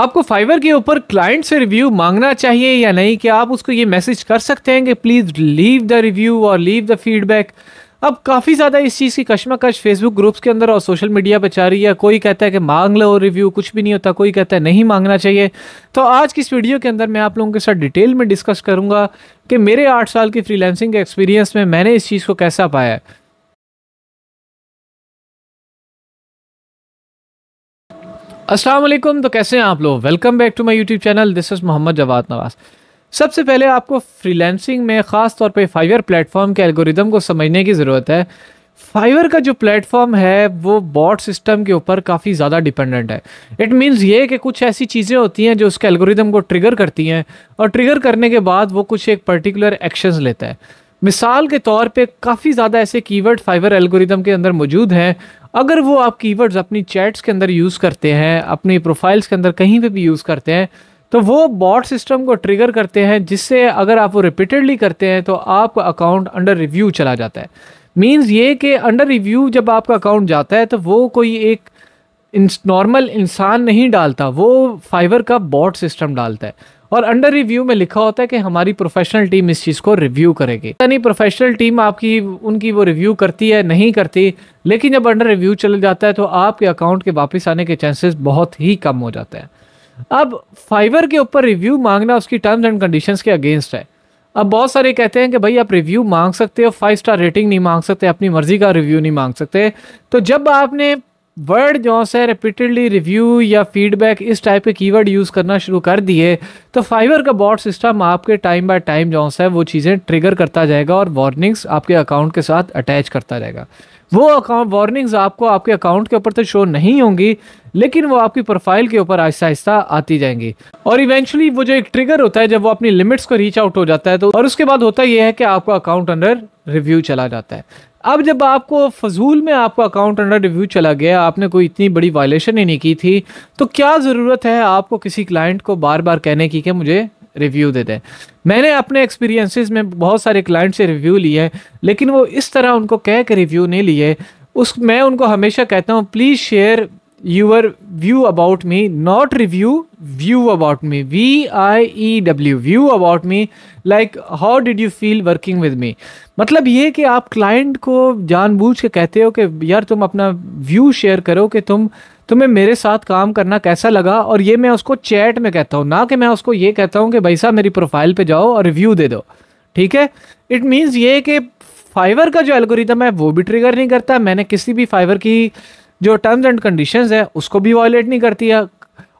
आपको फाइवर के ऊपर क्लाइंट से रिव्यू मांगना चाहिए या नहीं कि आप उसको ये मैसेज कर सकते हैं कि प्लीज़ लीव द रिव्यू और लीव द फीडबैक अब काफ़ी ज़्यादा इस चीज़ की कश्मकश फेसबुक ग्रुप्स के अंदर और सोशल मीडिया पर चाह रही है कोई कहता है कि मांग लो रिव्यू कुछ भी नहीं होता कोई कहता है नहीं मांगना चाहिए तो आज की इस वीडियो के अंदर मैं आप लोगों के साथ डिटेल में डिस्कस करूँगा कि मेरे आठ साल की फ्रीलैंसिंग के एक्सपीरियंस में मैंने इस चीज़ को कैसा पाया है असलम तो कैसे हैं आप लोग welcome back to my YouTube channel this is Mohammad Jawad Nawaz सबसे पहले आपको फ्रीलैंसिंग में ख़ास तौर पे फाइवर प्लेटफॉर्म के एल्गोरिदम को समझने की ज़रूरत है फाइवर का जो प्लेटफॉर्म है वो बॉट सिस्टम के ऊपर काफ़ी ज़्यादा डिपेंडेंट है इट मीन्स ये कि कुछ ऐसी चीज़ें होती हैं जो उसके एल्गोरिदम को ट्रिगर करती हैं और ट्रिगर करने के बाद वो कुछ एक पर्टिकुलर एक्शंस लेता है मिसाल के तौर पे काफ़ी ज़्यादा ऐसे कीवर्ड फाइवर एल्गोरिदम के अंदर मौजूद हैं अगर वो आप कीवर्ड्स अपनी चैट्स के अंदर यूज़ करते हैं अपनी प्रोफाइल्स के अंदर कहीं पे भी यूज़ करते हैं तो वो बॉट सिस्टम को ट्रिगर करते हैं जिससे अगर आप वो रिपीटेडली करते हैं तो आपका अकाउंट अंडर रिव्यू चला जाता है मीन्स ये कि अंडर रिव्यू जब आपका अकाउंट जाता है तो वो कोई एक नॉर्मल इंसान नहीं डालता वो फाइवर का बॉट सिस्टम डालता है और अंडर रिव्यू में लिखा होता है कि हमारी प्रोफेशनल टीम इस चीज़ को रिव्यू करेगी यानी प्रोफेशनल टीम आपकी उनकी वो रिव्यू करती है नहीं करती लेकिन जब अंडर रिव्यू चले जाता है तो आपके अकाउंट के वापस आने के चांसेस बहुत ही कम हो जाते हैं अब फाइवर के ऊपर रिव्यू मांगना उसकी टर्म्स एंड कंडीशंस के अगेंस्ट है अब बहुत सारे कहते हैं कि भाई आप रिव्यू मांग सकते हो फाइव स्टार रेटिंग नहीं मांग सकते अपनी मर्जी का रिव्यू नहीं मांग सकते तो जब आपने वर्ड जो से रिपीटेडली रिव्यू या फीडबैक इस टाइप के कीवर्ड यूज़ करना शुरू कर दिए तो फाइवर का बॉट सिस्टम आपके टाइम बाय टाइम जो है वो चीज़ें ट्रिगर करता जाएगा और वार्निंग्स आपके अकाउंट के साथ अटैच करता जाएगा वो अकाउंट वार्निंग्स आपको आपके अकाउंट के ऊपर तो शो नहीं होंगी लेकिन वो आपकी प्रोफाइल के ऊपर आहिस्ता आहिस्ता आती जाएंगी और इवेंचुअली वो जो एक ट्रिगर होता है जब वो अपनी लिमिट्स को रीच आउट हो जाता है तो और उसके बाद होता यह है कि आपका अकाउंट अंडर रिव्यू चला जाता है अब जब आपको फजूल में आपका अकाउंट अंडर रिव्यू चला गया आपने कोई इतनी बड़ी वायलेशन ही नहीं की थी तो क्या ज़रूरत है आपको किसी क्लाइंट को बार बार कहने की कि मुझे रिव्यू दे दें मैंने अपने एक्सपीरियंसेस में बहुत सारे क्लाइंट से रिव्यू लिए लेकिन वो इस तरह उनको कह के रिव्यू नहीं लिए उस मैं उनको हमेशा कहता हूँ please share your view about me not review view about me V I E W view about me like how did you feel working with me मतलब ये कि आप क्लाइंट को जानबूझ के कहते हो कि यार तुम अपना व्यू शेयर करो कि तुम तुम्हें मेरे साथ काम करना कैसा लगा और ये मैं उसको चैट में कहता हूँ ना कि मैं उसको ये कहता हूँ कि भाई साहब मेरी प्रोफाइल पे जाओ और रिव्यू दे दो ठीक है इट मीन्स ये कि फाइवर का जो एल्गोरिदम है वो भी ट्रिगर नहीं करता मैंने किसी भी फाइवर की जो टर्म्स एंड कंडीशंस है उसको भी वायलेट नहीं करती है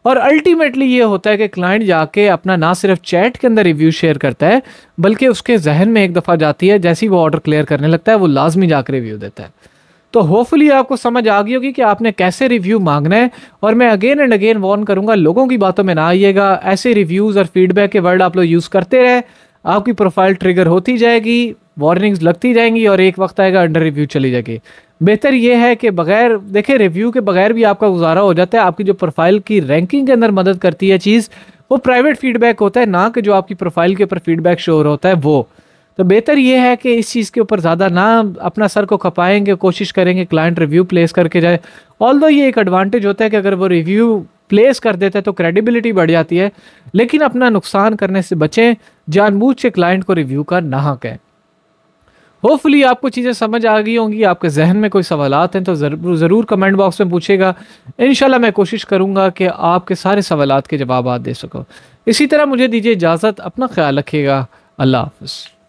और अल्टीमेटली ये होता है कि क्लाइंट जाके अपना ना सिर्फ चैट के अंदर रिव्यू शेयर करता है बल्कि उसके जहन में एक दफ़ा जाती है जैसे ही वो ऑर्डर क्लियर करने लगता है वो लाजमी जाकर रिव्यू देता है तो होपफुली आपको समझ आ गई होगी कि आपने कैसे रिव्यू मांगना है और मैं अगेन एंड अगेन वार्न करूंगा लोगों की बातों में ना आइएगा ऐसे रिव्यूज़ और फीडबैक के वर्ड आप लोग यूज़ करते रहे आपकी प्रोफाइल ट्रिगर होती जाएगी वार्निंग्स लगती जाएंगी और एक वक्त आएगा अंडर रिव्यू चली जाएगी बेहतर ये है कि बगैर देखें रिव्यू के बगैर भी आपका गुजारा हो जाता है आपकी जो प्रोफाइल की रैंकिंग के अंदर मदद करती है चीज़ वो प्राइवेट फीडबैक होता है ना कि जो आपकी प्रोफाइल के ऊपर फीडबैक शोर होता है वो तो बेहतर ये है कि इस चीज़ के ऊपर ज़्यादा ना अपना सर को खपाएंगे कोशिश करेंगे क्लाइंट रिव्यू प्लेस करके जाए ऑल दो ये एक एडवांटेज होता है कि अगर वो रिव्यू प्लेस कर देते हैं तो क्रेडिबिलिटी बढ़ जाती है लेकिन अपना नुकसान करने से बचें जानबूझ के क्लाइंट को रिव्यू का ना कहें होपफुली आपको चीज़ें समझ आ गई होंगी आपके जहन में कोई सवाल हैं तो ज़रूर ज़रूर कमेंट बॉक्स में पूछेगा इन मैं कोशिश करूँगा कि आपके सारे सवाल के जवाब दे सको इसी तरह मुझे दीजिए इजाज़त अपना ख्याल रखिएगा अल्लाह हाफ